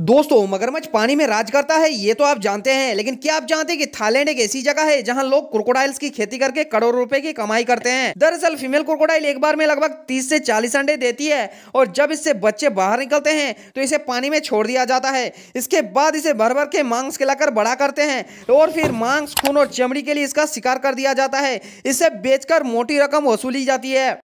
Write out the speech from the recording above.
दोस्तों मगरमच्छ पानी में राज करता है ये तो आप जानते हैं लेकिन क्या आप जानते हैं कि थाईलैंड एक ऐसी जगह है जहां लोग क्रोकोडाइल्स की खेती करके करोड़ों रुपए की कमाई करते हैं दरअसल फीमेल क्रोकोडाइल एक बार में लगभग 30 से 40 अंडे देती है और जब इससे बच्चे बाहर निकलते हैं तो इसे पानी में छोड़ दिया जाता है इसके बाद इसे भर भर के मांग्स खिलाकर बड़ा करते हैं और फिर मांग्स खून और चमड़ी के लिए इसका शिकार कर दिया जाता है इसे बेचकर मोटी रकम वसूली जाती है